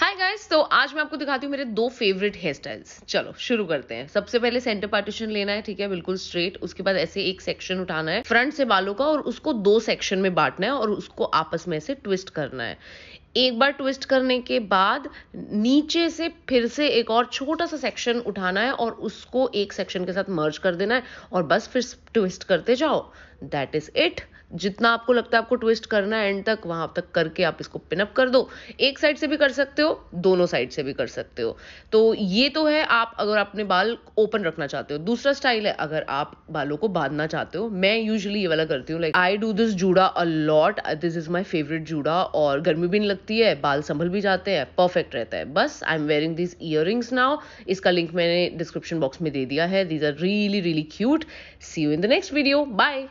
hi guys तो आज मैं आपको दिखाती हूँ मेरे दो फेवरेट हेयर स्टाइल्स चलो शुरू करते हैं सबसे पहले सेंटर पार्टीशन लेना है ठीक है बिल्कुल स्ट्रेट उसके बाद ऐसे एक सेक्शन उठाना है फ्रंट से बालों का और उसको दो सेक्शन में बांटना है और उसको आपस में ऐसे ट्विस्ट करना है एक बार ट्विस्ट करने के बाद नीचे से फिर से एक और छोटा सा सेक्शन उठाना है और उसको एक सेक्शन के साथ मर्ज कर देना है और बस फिर ट्विस्ट करते जाओ दैट इज इट जितना आपको लगता है आपको ट्विस्ट करना है एंड तक वहां तक करके आप इसको पिनअप कर दो एक साइड से भी कर सकते हो दोनों साइड से भी कर सकते हो तो ये तो है आप अगर अपने बाल ओपन रखना चाहते हो दूसरा स्टाइल है अगर आप बालों को बांधना चाहते हो मैं यूजली ये वाला करती हूँ like I do this juda a lot this is my favourite juda और गर्मी भी नहीं लगती लगती है बाल संभल भी जाते हैं परफेक्ट रहता है बस I am wearing this ear now इसका लिंक मैंने डिस्क्रिप्शन बॉक्स में दे दिया है these are really really cute see you in the next video bye